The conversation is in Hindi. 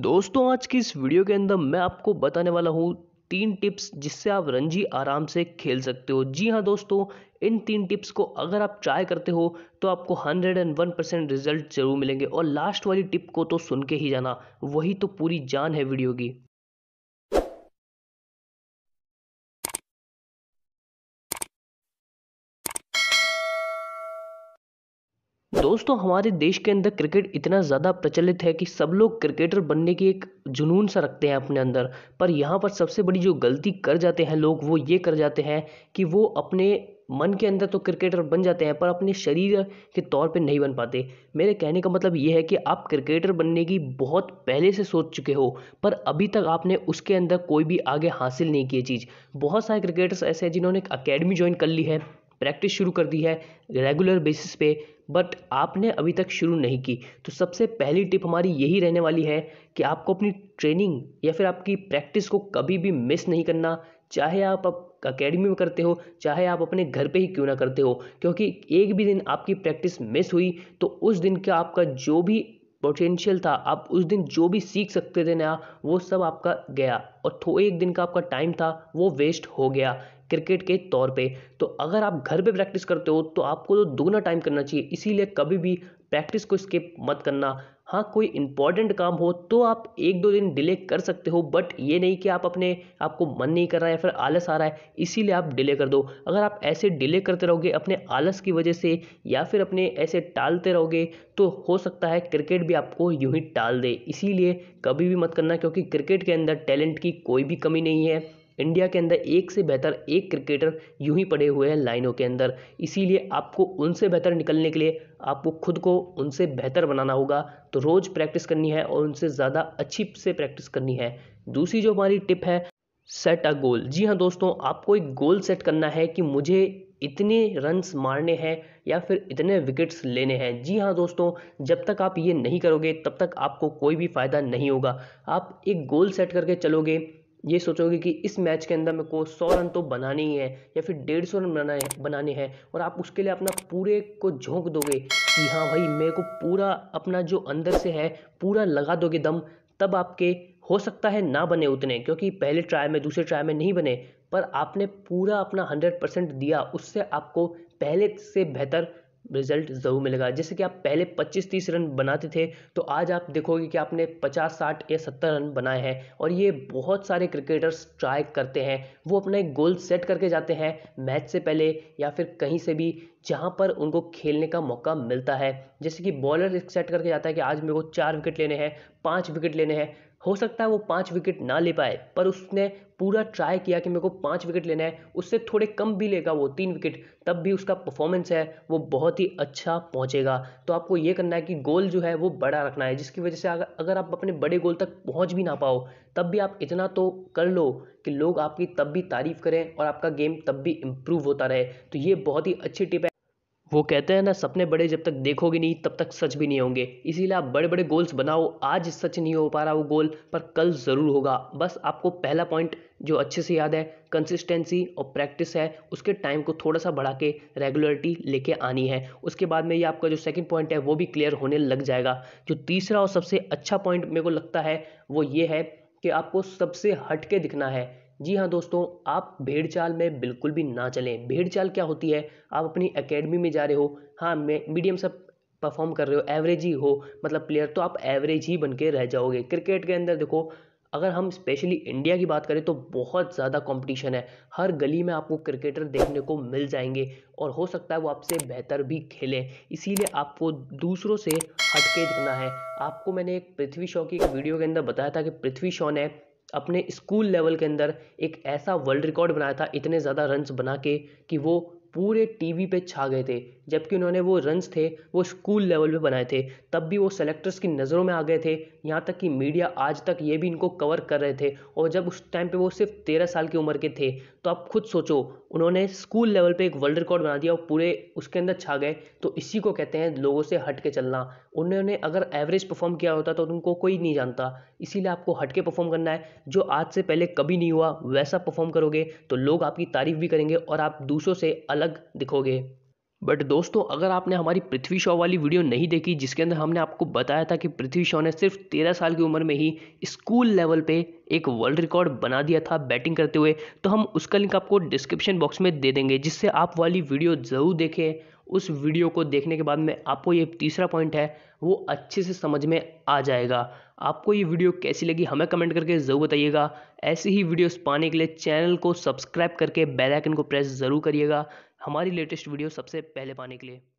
दोस्तों आज की इस वीडियो के अंदर मैं आपको बताने वाला हूँ तीन टिप्स जिससे आप रणजी आराम से खेल सकते हो जी हाँ दोस्तों इन तीन टिप्स को अगर आप ट्राई करते हो तो आपको 101 परसेंट रिजल्ट जरूर मिलेंगे और लास्ट वाली टिप को तो सुन के ही जाना वही तो पूरी जान है वीडियो की दोस्तों हमारे देश के अंदर क्रिकेट इतना ज़्यादा प्रचलित है कि सब लोग क्रिकेटर बनने की एक जुनून सा रखते हैं अपने अंदर पर यहाँ पर सबसे बड़ी जो गलती कर जाते हैं लोग वो ये कर जाते हैं कि वो अपने मन के अंदर तो क्रिकेटर बन जाते हैं पर अपने शरीर के तौर पे नहीं बन पाते मेरे कहने का मतलब ये है कि आप क्रिकेटर बनने की बहुत पहले से सोच चुके हो पर अभी तक आपने उसके अंदर कोई भी आगे हासिल नहीं किए चीज़ बहुत सारे क्रिकेटर्स ऐसे हैं जिन्होंने अकेडमी ज्वाइन कर ली है प्रैक्टिस शुरू कर दी है रेगुलर बेसिस पे बट आपने अभी तक शुरू नहीं की तो सबसे पहली टिप हमारी यही रहने वाली है कि आपको अपनी ट्रेनिंग या फिर आपकी प्रैक्टिस को कभी भी मिस नहीं करना चाहे आप अकेडमी में करते हो चाहे आप अपने घर पे ही क्यों ना करते हो क्योंकि एक भी दिन आपकी प्रैक्टिस मिस हुई तो उस दिन का आपका जो भी पोटेंशियल था आप उस दिन जो भी सीख सकते थे नया वो सब आपका गया और थो एक दिन का आपका टाइम था वो वेस्ट हो गया क्रिकेट के तौर पे तो अगर आप घर पे प्रैक्टिस करते हो तो आपको तो दोगुना टाइम करना चाहिए इसीलिए कभी भी प्रैक्टिस को स्किप मत करना हाँ कोई इंपॉर्टेंट काम हो तो आप एक दो दिन डिले कर सकते हो बट ये नहीं कि आप अपने आपको मन नहीं कर रहा है या फिर आलस आ रहा है इसीलिए आप डिले कर दो अगर आप ऐसे डिले करते रहोगे अपने आलस की वजह से या फिर अपने ऐसे टालते रहोगे तो हो सकता है क्रिकेट भी आपको यूँ ही टाल दे इसीलिए कभी भी मत करना क्योंकि क्रिकेट के अंदर टैलेंट की कोई भी कमी नहीं है इंडिया के अंदर एक से बेहतर एक क्रिकेटर यूं ही पड़े हुए हैं लाइनों के अंदर इसीलिए आपको उनसे बेहतर निकलने के लिए आपको खुद को उनसे बेहतर बनाना होगा तो रोज़ प्रैक्टिस करनी है और उनसे ज़्यादा अच्छी से प्रैक्टिस करनी है दूसरी जो हमारी टिप है सेट अ गोल जी हाँ दोस्तों आपको एक गोल सेट करना है कि मुझे इतने रन्स मारने हैं या फिर इतने विकेट्स लेने हैं जी हाँ दोस्तों जब तक आप ये नहीं करोगे तब तक आपको कोई भी फ़ायदा नहीं होगा आप एक गोल सेट करके चलोगे ये सोचोगे कि इस मैच के अंदर मेरे को सौ रन तो बनाने ही है या फिर डेढ़ सौ रन बनाने बनाने हैं और आप उसके लिए अपना पूरे को झोंक दोगे कि हाँ भाई मेरे को पूरा अपना जो अंदर से है पूरा लगा दोगे दम तब आपके हो सकता है ना बने उतने क्योंकि पहले ट्राई में दूसरे ट्राई में नहीं बने पर आपने पूरा अपना हंड्रेड परसेंट दिया उससे आपको पहले से बेहतर रिजल्ट ज़रूर मिलेगा जैसे कि आप पहले पच्चीस तीस रन बनाते थे तो आज आप देखोगे कि आपने पचास साठ या सत्तर रन बनाए हैं और ये बहुत सारे क्रिकेटर्स ट्राई करते हैं वो अपना एक गोल सेट करके जाते हैं मैच से पहले या फिर कहीं से भी जहाँ पर उनको खेलने का मौका मिलता है जैसे कि बॉलर सेट करके जाता है कि आज मेरे को चार विकेट लेने हैं पाँच विकेट लेने हैं हो सकता है वो पाँच विकेट ना ले पाए पर उसने पूरा ट्राई किया कि मेरे को पाँच विकेट लेना है उससे थोड़े कम भी लेगा वो तीन विकेट तब भी उसका परफॉर्मेंस है वो बहुत ही अच्छा पहुंचेगा तो आपको ये करना है कि गोल जो है वो बड़ा रखना है जिसकी वजह से अगर अगर आप अपने बड़े गोल तक पहुंच भी ना पाओ तब भी आप इतना तो कर लो कि लोग आपकी तब भी तारीफ़ करें और आपका गेम तब भी इम्प्रूव होता रहे तो ये बहुत ही अच्छी टिप है वो कहते हैं ना सपने बड़े जब तक देखोगे नहीं तब तक सच भी नहीं होंगे इसीलिए आप बड़े बड़े गोल्स बनाओ आज सच नहीं हो पा रहा वो गोल पर कल ज़रूर होगा बस आपको पहला पॉइंट जो अच्छे से याद है कंसिस्टेंसी और प्रैक्टिस है उसके टाइम को थोड़ा सा बढ़ा के रेगुलरिटी लेके आनी है उसके बाद में ये आपका जो सेकंड पॉइंट है वो भी क्लियर होने लग जाएगा जो तीसरा और सबसे अच्छा पॉइंट मेरे को लगता है वो ये है कि आपको सबसे हट के दिखना है जी हाँ दोस्तों आप भेड़ चाल में बिल्कुल भी ना चलें भेड़ चाल क्या होती है आप अपनी अकेडमी में जा रहे हो हाँ मीडियम सब परफॉर्म कर रहे हो एवरेज ही हो मतलब प्लेयर तो आप एवरेज ही बन के रह जाओगे क्रिकेट के अंदर देखो अगर हम स्पेशली इंडिया की बात करें तो बहुत ज़्यादा कंपटीशन है हर गली में आपको क्रिकेटर देखने को मिल जाएंगे और हो सकता है वो आपसे बेहतर भी खेलें इसीलिए आपको दूसरों से हटके दिखना है आपको मैंने एक पृथ्वी शॉ की एक वीडियो के अंदर बताया था कि पृथ्वी शॉ ने अपने स्कूल लेवल के अंदर एक ऐसा वर्ल्ड रिकॉर्ड बनाया था इतने ज़्यादा रन्स बना के कि वो पूरे टी वी पे छा गए थे जबकि उन्होंने वो रन्स थे वो स्कूल लेवल पे बनाए थे तब भी वो सेलेक्टर्स की नज़रों में आ गए थे यहाँ तक कि मीडिया आज तक ये भी इनको कवर कर रहे थे और जब उस टाइम पे वो सिर्फ तेरह साल की उम्र के थे तो आप खुद सोचो उन्होंने स्कूल लेवल पे एक वर्ल्ड रिकॉर्ड बना दिया और पूरे उसके अंदर छा गए तो इसी को कहते हैं लोगों से हट के चलना उन्होंने अगर एवरेज परफॉर्म किया होता तो उनको कोई नहीं जानता इसीलिए आपको हट के परफॉर्म करना है जो आज से पहले कभी नहीं हुआ वैसा परफॉर्म करोगे तो लोग आपकी तारीफ भी करेंगे और आप दूसरों से अलग दिखोगे बट दोस्तों अगर आपने हमारी पृथ्वी शॉ वाली वीडियो नहीं देखी जिसके अंदर हमने आपको बताया था कि पृथ्वी शॉ ने सिर्फ तेरह साल की उम्र में ही स्कूल लेवल पे एक वर्ल्ड रिकॉर्ड बना दिया था बैटिंग करते हुए तो हम उसका लिंक आपको डिस्क्रिप्शन बॉक्स में दे देंगे जिससे आप वाली वीडियो ज़रूर देखें उस वीडियो को देखने के बाद में आपको ये तीसरा पॉइंट है वो अच्छे से समझ में आ जाएगा आपको ये वीडियो कैसी लगी हमें कमेंट करके ज़रूर बताइएगा ऐसी ही वीडियोस पाने के लिए चैनल को सब्सक्राइब करके बेल आइकन को प्रेस ज़रूर करिएगा हमारी लेटेस्ट वीडियो सबसे पहले पाने के लिए